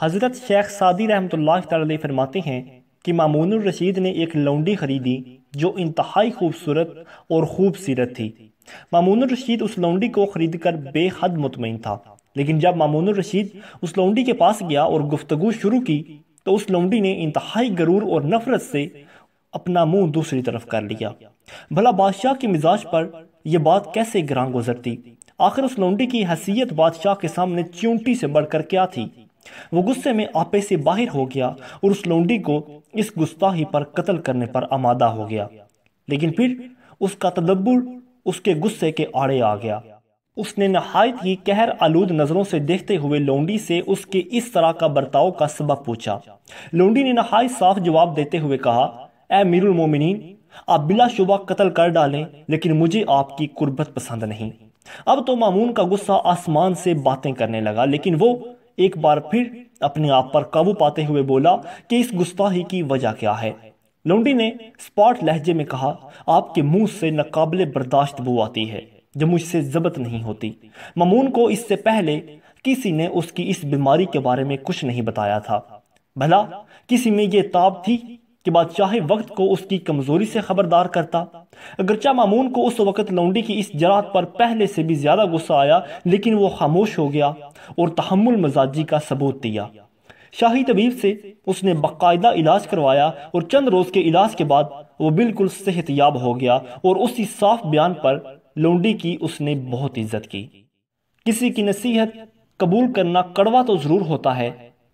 حضرت شیخ سعدی رحمت اللہ تعالی فرماتے ہیں کہ مامون الرشید نے ایک لونڈی خریدی جو انتہائی خوبصورت اور خوبصیرت تھی مامون الرشید اس لونڈی کو خرید کر بے حد مطمئن تھا لیکن جب مامون الرشید اس لونڈی کے پاس گیا اور گفتگو شروع کی تو اس لونڈی نے انتہائی گرور اور نفرت سے اپنا منہ دوسری طرف کر لیا بھلا بادشاہ کی مزاج پر یہ بات کیسے گراں گزرتی آخر اس لونڈی کی حیثیت بادشاہ کے سامنے چونٹی سے بڑھ کر کیا تھی وہ غصے میں آپے سے باہر ہو گیا اور اس لونڈی کو اس گستاہی پر قتل کرنے پر آمادہ ہو گیا لیکن پھر اس کا تدبر اس کے غصے کے آڑے آ گیا اس نے نہایت ہی کہر آلود نظروں سے دیکھتے ہوئے لونڈی سے اس کے اس طرح کا برتاؤ کا سبب پوچھا لونڈی نے نہایت صاف جواب دیتے ہوئے کہا اے میر المومنین آپ بلا شبہ قتل کر ڈالیں لیکن مجھے آپ کی قربت پسند نہیں اب تو معمون کا غصہ آسمان سے باتیں کرنے لگا لیکن وہ ایک بار پھر اپنے آپ پر قابو پاتے ہوئے بولا کہ اس گستاہی کی وجہ کیا ہے لونڈی نے سپارٹ لہجے میں کہا آپ کے منہ سے ناقابل برداشت بو آتی ہے جو مجھ سے ضبط نہیں ہوتی ممون کو اس سے پہلے کسی نے اس کی اس بیماری کے بارے میں کچھ نہیں بتایا تھا بھلا کسی میں یہ تاب تھی کہ بادشاہ وقت کو اس کی کمزوری سے خبردار کرتا اگرچہ مامون کو اس وقت لونڈی کی اس جرات پر پہلے سے بھی زیادہ غصہ آیا لیکن وہ خاموش ہو گیا اور تحمل مزاجی کا ثبوت دیا شاہی طبیب سے اس نے بقاعدہ علاج کروایا اور چند روز کے علاج کے بعد وہ بالکل صحت یاب ہو گیا اور اسی صاف بیان پر لونڈی کی اس نے بہت عزت کی کسی کی نصیحت قبول کرنا کڑوا تو ضرور ہوتا ہے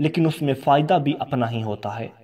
لیکن اس میں فائدہ بھی اپنا ہی ہوتا ہے